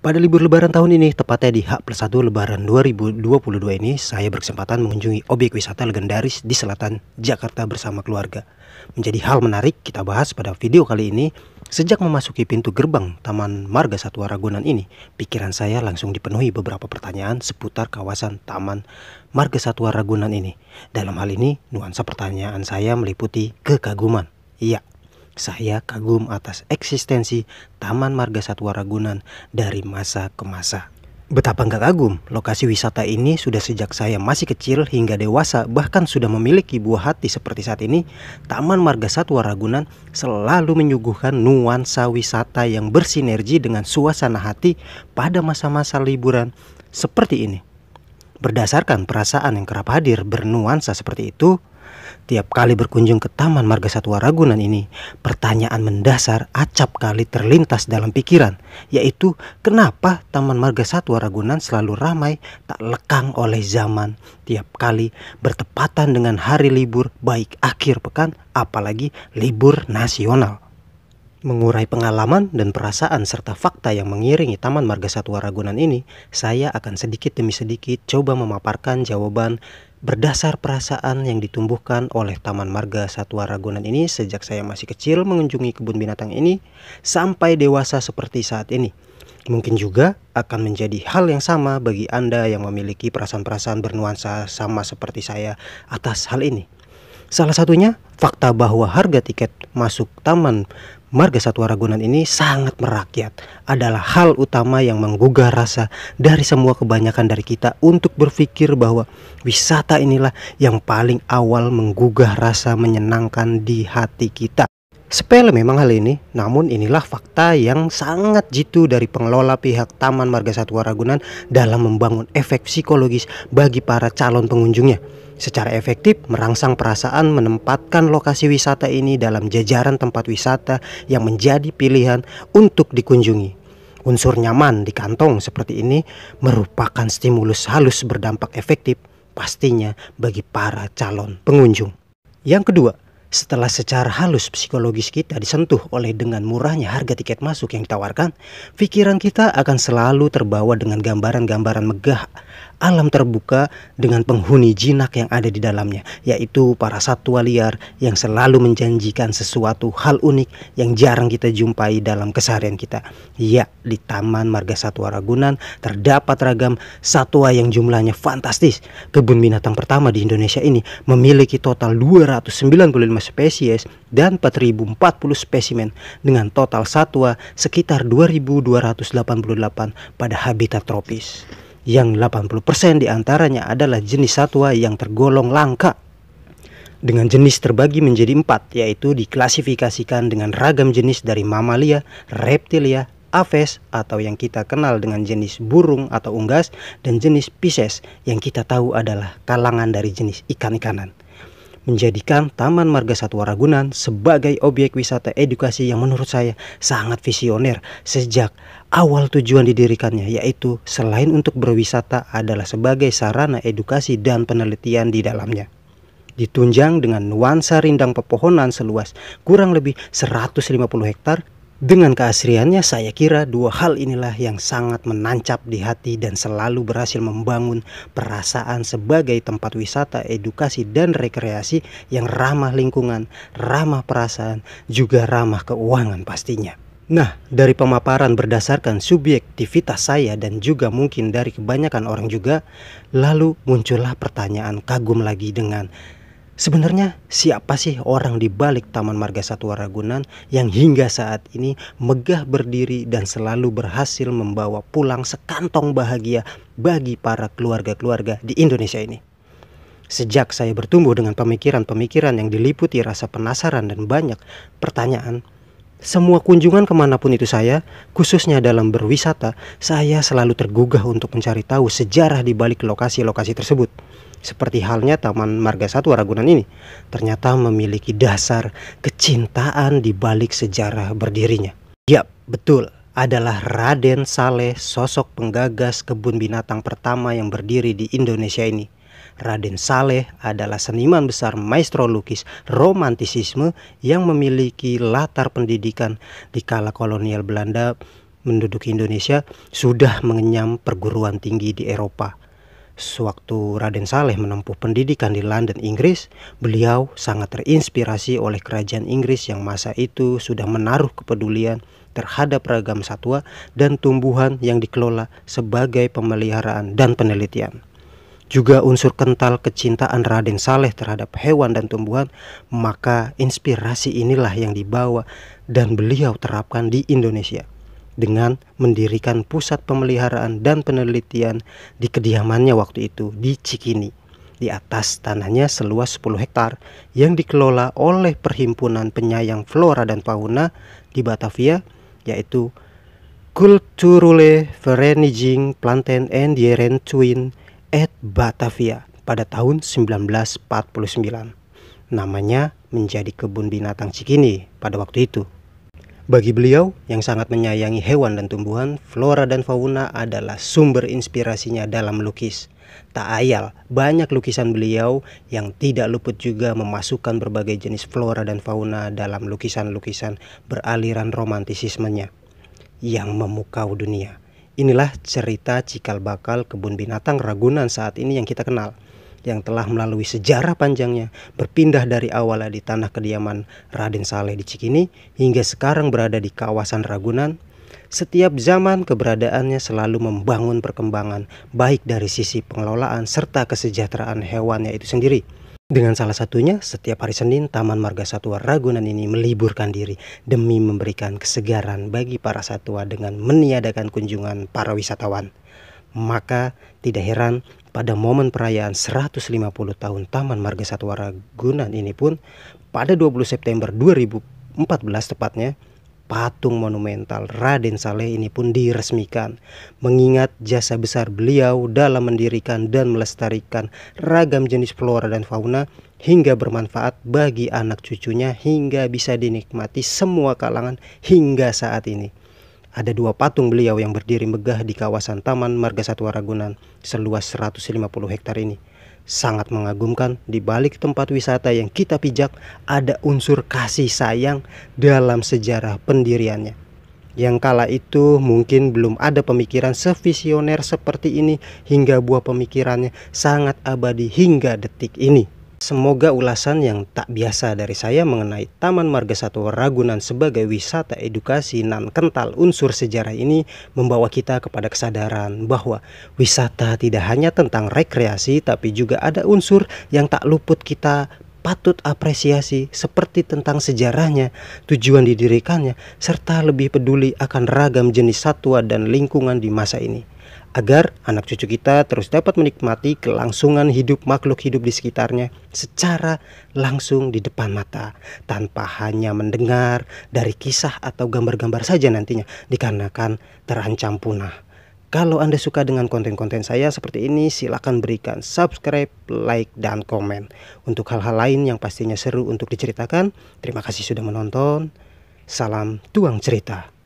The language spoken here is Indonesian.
Pada libur lebaran tahun ini, tepatnya di H plus 1 lebaran 2022 ini, saya berkesempatan mengunjungi objek wisata legendaris di selatan Jakarta bersama keluarga. Menjadi hal menarik, kita bahas pada video kali ini. Sejak memasuki pintu gerbang Taman Marga Satwa Ragunan ini, pikiran saya langsung dipenuhi beberapa pertanyaan seputar kawasan Taman Marga Satwa Ragunan ini. Dalam hal ini, nuansa pertanyaan saya meliputi kekaguman. Iya, saya kagum atas eksistensi Taman Marga Satwa Ragunan dari masa ke masa. Betapa nggak kagum, lokasi wisata ini sudah sejak saya masih kecil hingga dewasa bahkan sudah memiliki buah hati seperti saat ini, Taman Marga Satwa Ragunan selalu menyuguhkan nuansa wisata yang bersinergi dengan suasana hati pada masa-masa liburan seperti ini. Berdasarkan perasaan yang kerap hadir bernuansa seperti itu, Tiap kali berkunjung ke Taman Marga Satwa Ragunan ini, pertanyaan mendasar acap kali terlintas dalam pikiran, yaitu kenapa Taman Marga Satwa Ragunan selalu ramai, tak lekang oleh zaman. Tiap kali bertepatan dengan hari libur, baik akhir pekan, apalagi libur nasional mengurai pengalaman dan perasaan serta fakta yang mengiringi Taman Marga Satwa Ragunan ini, saya akan sedikit demi sedikit coba memaparkan jawaban Berdasar perasaan yang ditumbuhkan oleh Taman Marga Satwa Ragunan ini sejak saya masih kecil mengunjungi kebun binatang ini sampai dewasa seperti saat ini. Mungkin juga akan menjadi hal yang sama bagi Anda yang memiliki perasaan-perasaan bernuansa sama seperti saya atas hal ini. Salah satunya fakta bahwa harga tiket masuk Taman Marga Satwa Ragunan ini sangat merakyat adalah hal utama yang menggugah rasa dari semua kebanyakan dari kita untuk berpikir bahwa wisata inilah yang paling awal menggugah rasa menyenangkan di hati kita. Sepele memang hal ini, namun inilah fakta yang sangat jitu dari pengelola pihak Taman Marga Satwa Ragunan dalam membangun efek psikologis bagi para calon pengunjungnya. Secara efektif, merangsang perasaan menempatkan lokasi wisata ini dalam jajaran tempat wisata yang menjadi pilihan untuk dikunjungi. Unsur nyaman di kantong seperti ini merupakan stimulus halus berdampak efektif pastinya bagi para calon pengunjung. Yang kedua, setelah secara halus psikologis kita disentuh oleh dengan murahnya harga tiket masuk yang ditawarkan, pikiran kita akan selalu terbawa dengan gambaran-gambaran megah alam terbuka dengan penghuni jinak yang ada di dalamnya, yaitu para satwa liar yang selalu menjanjikan sesuatu hal unik yang jarang kita jumpai dalam keseharian kita. Ya, di Taman Marga Satwa Ragunan terdapat ragam satwa yang jumlahnya fantastis. Kebun binatang pertama di Indonesia ini memiliki total 295 spesies dan 4040 spesimen dengan total satwa sekitar 2288 pada habitat tropis yang 80% diantaranya adalah jenis satwa yang tergolong langka. Dengan jenis terbagi menjadi empat, yaitu diklasifikasikan dengan ragam jenis dari mamalia, reptilia, aves atau yang kita kenal dengan jenis burung atau unggas, dan jenis pisces yang kita tahu adalah kalangan dari jenis ikan-ikanan menjadikan Taman Marga Satwa Ragunan sebagai objek wisata edukasi yang menurut saya sangat visioner sejak awal tujuan didirikannya yaitu selain untuk berwisata adalah sebagai sarana edukasi dan penelitian di dalamnya ditunjang dengan nuansa rindang pepohonan seluas kurang lebih 150 hektar dengan keasriannya saya kira dua hal inilah yang sangat menancap di hati dan selalu berhasil membangun perasaan sebagai tempat wisata, edukasi dan rekreasi yang ramah lingkungan, ramah perasaan, juga ramah keuangan pastinya. Nah, dari pemaparan berdasarkan subjektivitas saya dan juga mungkin dari kebanyakan orang juga, lalu muncullah pertanyaan kagum lagi dengan Sebenarnya siapa sih orang di balik Taman Marga Satwa Ragunan yang hingga saat ini megah berdiri dan selalu berhasil membawa pulang sekantong bahagia bagi para keluarga-keluarga di Indonesia ini? Sejak saya bertumbuh dengan pemikiran-pemikiran yang diliputi rasa penasaran dan banyak pertanyaan, semua kunjungan kemanapun itu saya, khususnya dalam berwisata, saya selalu tergugah untuk mencari tahu sejarah di balik lokasi-lokasi tersebut. Seperti halnya Taman Marga Satwa Ragunan ini, ternyata memiliki dasar kecintaan di balik sejarah berdirinya. Yap, betul, adalah Raden Saleh, sosok penggagas kebun binatang pertama yang berdiri di Indonesia ini. Raden Saleh adalah seniman besar maestro lukis romantisisme yang memiliki latar pendidikan di kala kolonial Belanda menduduki Indonesia sudah mengenyam perguruan tinggi di Eropa. Sewaktu Raden Saleh menempuh pendidikan di London, Inggris, beliau sangat terinspirasi oleh kerajaan Inggris yang masa itu sudah menaruh kepedulian terhadap ragam satwa dan tumbuhan yang dikelola sebagai pemeliharaan dan penelitian juga unsur kental kecintaan Raden Saleh terhadap hewan dan tumbuhan, maka inspirasi inilah yang dibawa dan beliau terapkan di Indonesia dengan mendirikan pusat pemeliharaan dan penelitian di kediamannya waktu itu di Cikini di atas tanahnya seluas 10 hektar yang dikelola oleh Perhimpunan Penyayang Flora dan Fauna di Batavia yaitu Kulturule Vereniging Planten and Twin at Batavia pada tahun 1949. Namanya menjadi kebun binatang Cikini pada waktu itu. Bagi beliau yang sangat menyayangi hewan dan tumbuhan, flora dan fauna adalah sumber inspirasinya dalam lukis. Tak ayal, banyak lukisan beliau yang tidak luput juga memasukkan berbagai jenis flora dan fauna dalam lukisan-lukisan beraliran romantisismenya yang memukau dunia. Inilah cerita cikal bakal kebun binatang Ragunan saat ini yang kita kenal yang telah melalui sejarah panjangnya berpindah dari awalnya di tanah kediaman Raden Saleh di Cikini hingga sekarang berada di kawasan Ragunan setiap zaman keberadaannya selalu membangun perkembangan baik dari sisi pengelolaan serta kesejahteraan hewannya itu sendiri. Dengan salah satunya, setiap hari Senin, Taman Marga Satwa Ragunan ini meliburkan diri demi memberikan kesegaran bagi para satwa dengan meniadakan kunjungan para wisatawan. Maka tidak heran pada momen perayaan 150 tahun Taman Marga Satwa Ragunan ini pun pada 20 September 2014 tepatnya patung monumental Raden Saleh ini pun diresmikan mengingat jasa besar beliau dalam mendirikan dan melestarikan ragam jenis flora dan fauna hingga bermanfaat bagi anak cucunya hingga bisa dinikmati semua kalangan hingga saat ini. Ada dua patung beliau yang berdiri megah di kawasan Taman Margasatwa Ragunan seluas 150 hektar ini sangat mengagumkan di balik tempat wisata yang kita pijak ada unsur kasih sayang dalam sejarah pendiriannya. Yang kala itu mungkin belum ada pemikiran sevisioner seperti ini hingga buah pemikirannya sangat abadi hingga detik ini. Semoga ulasan yang tak biasa dari saya mengenai Taman Marga Satwa Ragunan sebagai wisata edukasi nan kental unsur sejarah ini membawa kita kepada kesadaran bahwa wisata tidak hanya tentang rekreasi tapi juga ada unsur yang tak luput kita patut apresiasi seperti tentang sejarahnya, tujuan didirikannya, serta lebih peduli akan ragam jenis satwa dan lingkungan di masa ini agar anak cucu kita terus dapat menikmati kelangsungan hidup makhluk hidup di sekitarnya secara langsung di depan mata tanpa hanya mendengar dari kisah atau gambar-gambar saja nantinya dikarenakan terancam punah. Kalau Anda suka dengan konten-konten saya seperti ini, silakan berikan subscribe, like, dan komen. Untuk hal-hal lain yang pastinya seru untuk diceritakan, terima kasih sudah menonton. Salam tuang cerita.